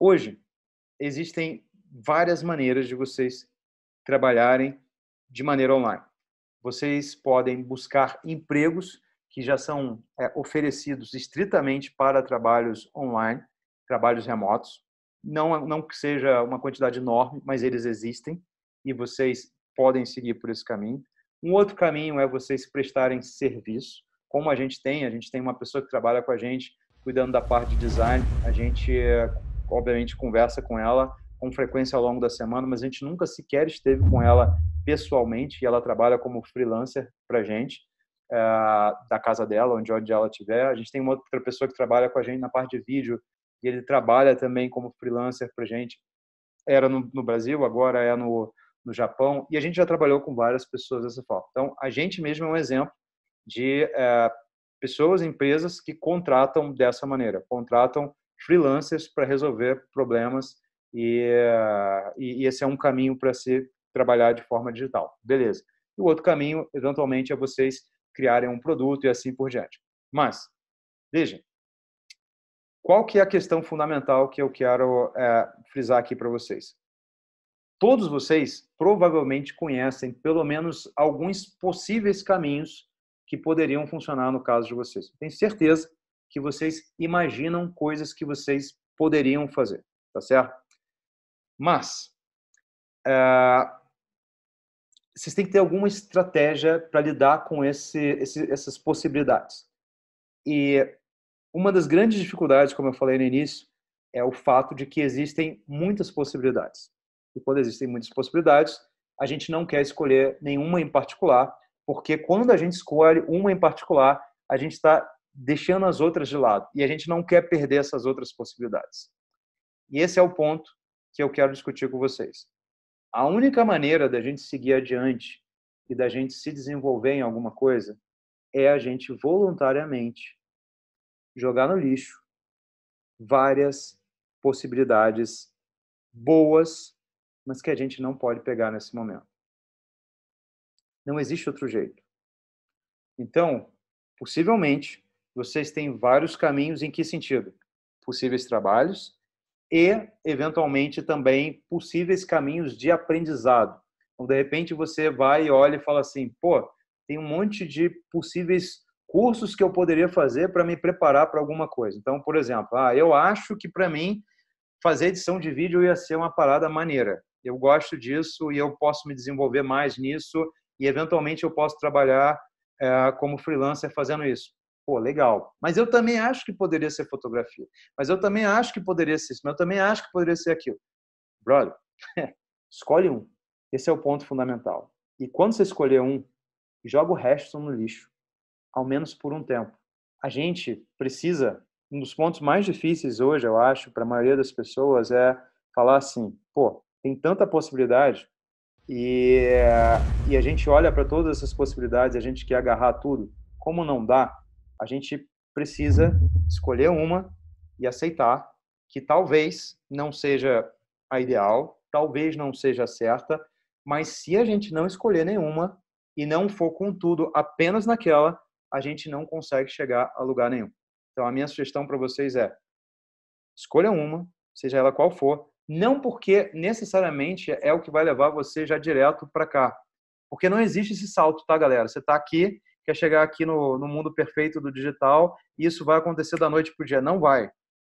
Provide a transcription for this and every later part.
Hoje, existem várias maneiras de vocês trabalharem de maneira online. Vocês podem buscar empregos que já são é, oferecidos estritamente para trabalhos online, trabalhos remotos. Não, não que seja uma quantidade enorme, mas eles existem e vocês podem seguir por esse caminho. Um outro caminho é vocês prestarem serviço. Como a gente tem, a gente tem uma pessoa que trabalha com a gente cuidando da parte de design, a gente é, obviamente, conversa com ela com frequência ao longo da semana, mas a gente nunca sequer esteve com ela pessoalmente. E ela trabalha como freelancer para a gente, eh, da casa dela, onde, onde ela estiver. A gente tem uma outra pessoa que trabalha com a gente na parte de vídeo, e ele trabalha também como freelancer para a gente. Era no, no, Brasil, agora é no, no Japão. E a gente já trabalhou com várias pessoas dessa forma. Então, a gente mesmo é um exemplo de eh, pessoas, empresas que contratam dessa maneira, contratam freelancers para resolver problemas eh, e, e, esse é um caminho para se trabalhar de forma digital. Beleza. E o outro caminho, eventualmente, é vocês criarem um produto e assim por diante. Mas, vejam, qual que é a questão fundamental que eu quero é, frisar aqui para vocês? Todos vocês provavelmente conhecem pelo menos alguns possíveis caminhos que poderiam funcionar no caso de vocês. Tenho certeza que vocês imaginam coisas que vocês poderiam fazer, tá certo? Mas é, vocês têm que ter alguma estratégia para lidar com esse, esse, essas possibilidades. E uma das grandes dificuldades, como eu falei no início, é o fato de que existem muitas possibilidades. E quando existem muitas possibilidades, a gente não quer escolher nenhuma em particular, porque quando a gente escolhe uma em particular, a gente está deixando as outras de lado. E a gente não quer perder essas outras possibilidades. E esse é o ponto que eu quero discutir com vocês. A única maneira da gente seguir adiante e da gente se desenvolver em alguma coisa é a gente voluntariamente jogar no lixo várias possibilidades boas, mas que a gente não pode pegar nesse momento. Não existe outro jeito. Então, possivelmente, vocês têm vários caminhos em que sentido? Possíveis trabalhos e, eventualmente, também possíveis caminhos de aprendizado. Então, de repente, você vai e olha e fala assim: pô, tem um monte de possíveis cursos que eu poderia fazer para me preparar para alguma coisa. Então, por exemplo, ah, eu acho que para mim fazer edição de vídeo ia ser uma parada maneira. Eu gosto disso e eu posso me desenvolver mais nisso e eventualmente eu posso trabalhar é, como freelancer fazendo isso pô, legal. Mas eu também acho que poderia ser fotografia. Mas eu também acho que poderia ser isso. Mas eu também acho que poderia ser aquilo. Brother, escolhe um. Esse é o ponto fundamental. E quando você escolher um, joga o resto no lixo. Ao menos por um tempo. A gente precisa. Um dos pontos mais difíceis hoje, eu acho, para a maioria das pessoas é falar assim: pô, tem tanta possibilidade e, e a gente olha para todas essas possibilidades, a gente quer agarrar tudo. Como não dá, a gente precisa escolher uma e aceitar que talvez não seja a ideal, talvez não seja a certa, mas se a gente não escolher nenhuma e não for com tudo apenas naquela, a gente não consegue chegar a lugar nenhum. Então a minha sugestão para vocês é: escolha uma, seja ela qual for, não porque necessariamente é o que vai levar você já direto para cá. Porque não existe esse salto, tá, galera? Você está aqui quer chegar aqui no, no mundo perfeito do digital e isso vai acontecer da noite para o dia. Não vai.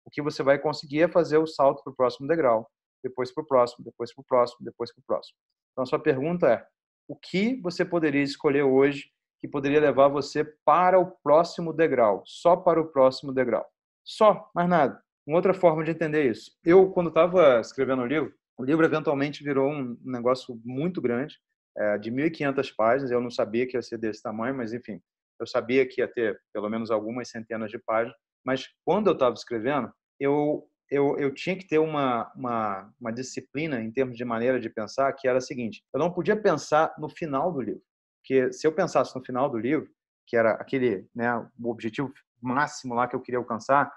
O que você vai conseguir é fazer o salto para o próximo degrau, depois para o próximo, depois para o próximo, depois para o próximo. Então, a sua pergunta é: o que você poderia escolher hoje que poderia levar você para o próximo degrau? Só para o próximo degrau. Só, mais nada. Uma outra forma de entender isso. Eu, quando estava escrevendo o livro, o livro eventualmente virou um negócio muito grande é, de 1.500 páginas. Eu não sabia que ia ser desse tamanho, mas enfim, eu sabia que ia ter pelo menos algumas centenas de páginas. Mas quando eu estava escrevendo, eu, eu, eu tinha que ter uma, uma, uma disciplina em termos de maneira de pensar, que era a seguinte: eu não podia pensar no final do livro. Porque se eu pensasse no final do livro, que era aquele, né, o objetivo máximo lá que eu queria alcançar,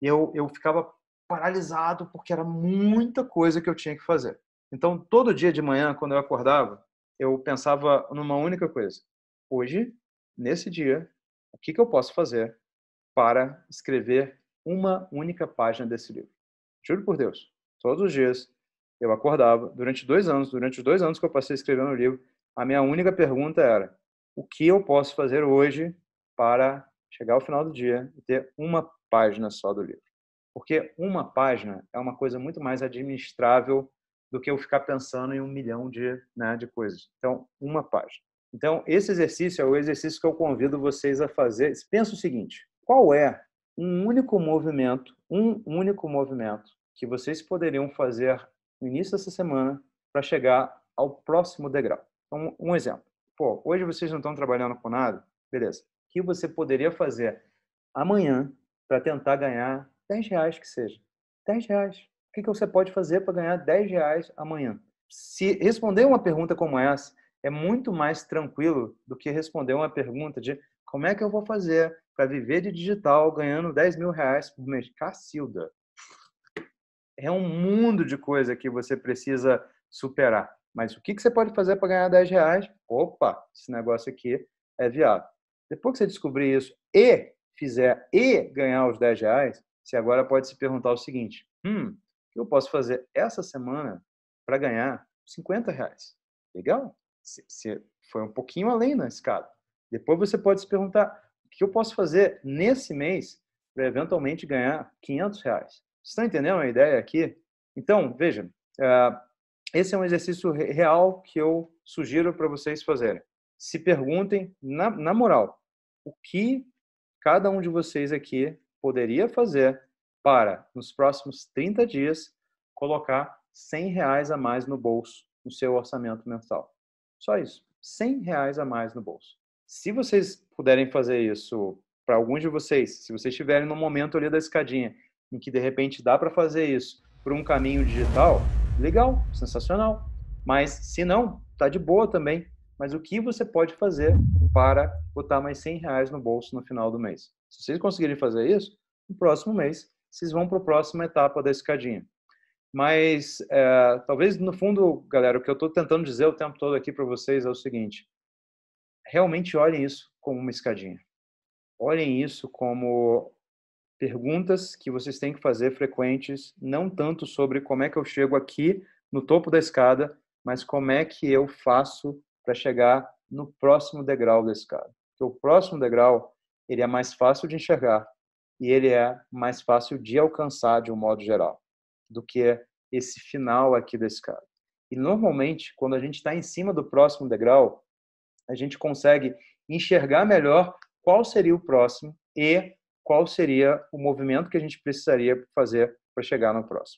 eu, eu ficava paralisado porque era muita coisa que eu tinha que fazer. Então, todo dia de manhã, quando eu acordava, eu pensava numa única coisa. Hoje, nesse dia, o que, que eu posso fazer para escrever uma única página desse livro? Juro por Deus. Todos os dias eu acordava, durante dois anos, durante os dois anos que eu passei escrevendo o livro, a minha única pergunta era: o que eu posso fazer hoje para chegar ao final do dia e ter uma página só do livro? Porque uma página é uma coisa muito mais administrável do que eu ficar pensando em um milhão de, né, de coisas. Então, uma página. Então, esse exercício é o exercício que eu convido vocês a fazer. Pensa o seguinte: qual é um único movimento, um único movimento que vocês poderiam fazer no início dessa semana para chegar ao próximo degrau? Então, um exemplo. Pô, hoje vocês não estão trabalhando com nada? Beleza. O que você poderia fazer amanhã para tentar ganhar 10 reais que seja? 10 reais. O que, que você pode fazer para ganhar 10 reais amanhã? Se responder uma pergunta como essa é muito mais tranquilo do que responder uma pergunta de como é que eu vou fazer para viver de digital ganhando 10 mil reais por mês? Cacilda! É um mundo de coisa que você precisa superar. Mas o que, que você pode fazer para ganhar 10 reais? Opa, esse negócio aqui é viável. Depois que você descobrir isso e fizer e ganhar os 10 reais, você agora pode se perguntar o seguinte: hum, eu posso fazer essa semana para ganhar 50 reais. Legal? Você foi um pouquinho além na escada. Depois você pode se perguntar o que eu posso fazer nesse mês para eventualmente ganhar 500 reais. Vocês tá entendendo a ideia aqui? Então, veja, ah, esse é um exercício real que eu sugiro para vocês fazerem. Se perguntem, na, na moral, o que cada um de vocês aqui poderia fazer para, nos próximos 30 dias, colocar 100 reais a mais no bolso, no seu orçamento mensal. Só isso. 100 reais a mais no bolso. Se vocês puderem fazer isso, para alguns de vocês, se vocês estiverem no momento ali da escadinha, em que de repente dá para fazer isso por um caminho digital, legal, sensacional. Mas se não, tá de boa também. Mas o que você pode fazer para botar mais 100 reais no bolso no final do mês? Se vocês conseguirem fazer isso, no próximo mês vocês vão para a próxima etapa da escadinha. Mas, é, talvez no fundo, galera, o que eu estou tentando dizer o tempo todo aqui para vocês é o seguinte: realmente olhem isso como uma escadinha. Olhem isso como perguntas que vocês têm que fazer frequentes, não tanto sobre como é que eu chego aqui no topo da escada, mas como é que eu faço para chegar no próximo degrau da escada. Porque o próximo degrau ele é mais fácil de enxergar, e ele é mais fácil de alcançar de um modo geral do que esse final aqui desse cara. E normalmente, quando a gente está em cima do próximo degrau, a gente consegue enxergar melhor qual seria o próximo e qual seria o movimento que a gente precisaria fazer para chegar no próximo.